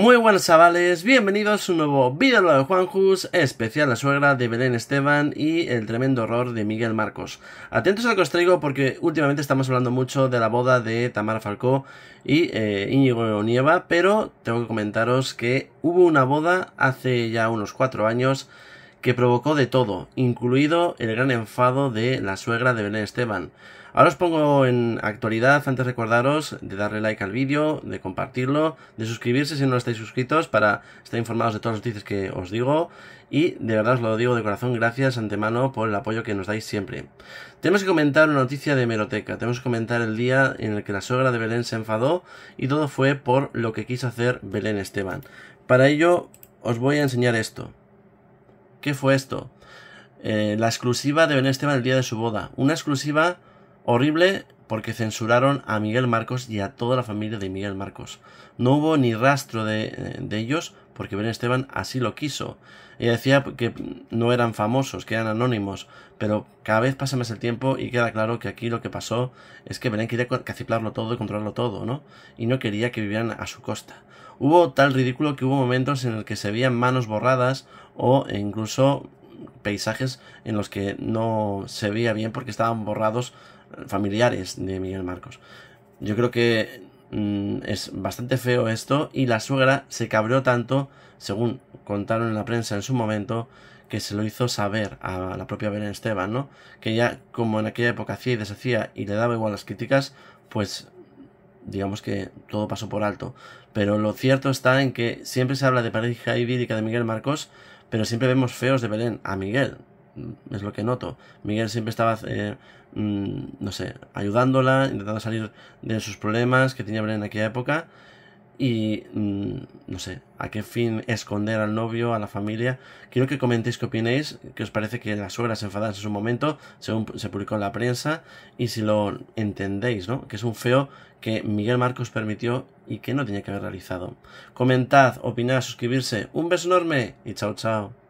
Muy buenas chavales, bienvenidos a un nuevo vídeo de Juanjus, especial la suegra de Belén Esteban y el tremendo horror de Miguel Marcos. Atentos a lo que os traigo porque últimamente estamos hablando mucho de la boda de Tamara Falcó y eh, Íñigo Nieva, pero tengo que comentaros que hubo una boda hace ya unos cuatro años que provocó de todo, incluido el gran enfado de la suegra de Belén Esteban. Ahora os pongo en actualidad, antes de recordaros de darle like al vídeo, de compartirlo, de suscribirse si no estáis suscritos para estar informados de todas las noticias que os digo y de verdad os lo digo de corazón, gracias antemano por el apoyo que nos dais siempre. Tenemos que comentar una noticia de Meroteca, tenemos que comentar el día en el que la suegra de Belén se enfadó y todo fue por lo que quiso hacer Belén Esteban. Para ello os voy a enseñar esto. ¿Qué fue esto? Eh, la exclusiva de Ben Esteban el día de su boda. Una exclusiva horrible porque censuraron a Miguel Marcos y a toda la familia de Miguel Marcos. No hubo ni rastro de ellos porque Ben Esteban así lo quiso. Ella decía que no eran famosos, que eran anónimos, pero cada vez pasa más el tiempo y queda claro que aquí lo que pasó es que Belén quería caciplarlo todo y controlarlo todo, ¿no? Y no quería que vivieran a su costa. Hubo tal ridículo que hubo momentos en los que se veían manos borradas o incluso paisajes en los que no se veía bien porque estaban borrados eh, familiares de Miguel Marcos. Yo creo que Mm, es bastante feo esto y la suegra se cabreó tanto, según contaron en la prensa en su momento, que se lo hizo saber a la propia Belén Esteban, ¿no? Que ya como en aquella época hacía y deshacía y le daba igual las críticas, pues digamos que todo pasó por alto. Pero lo cierto está en que siempre se habla de pareja ibérica de Miguel Marcos, pero siempre vemos feos de Belén a Miguel es lo que noto. Miguel siempre estaba, eh, mm, no sé, ayudándola, intentando salir de sus problemas que tenía Belén en aquella época. Y mm, no sé, a qué fin esconder al novio, a la familia. Quiero que comentéis que opinéis, que os parece que las se enfadase en su momento, según se publicó en la prensa, y si lo entendéis, ¿no? Que es un feo que Miguel Marcos permitió y que no tenía que haber realizado. Comentad, opinad, suscribirse. Un beso enorme y chao, chao.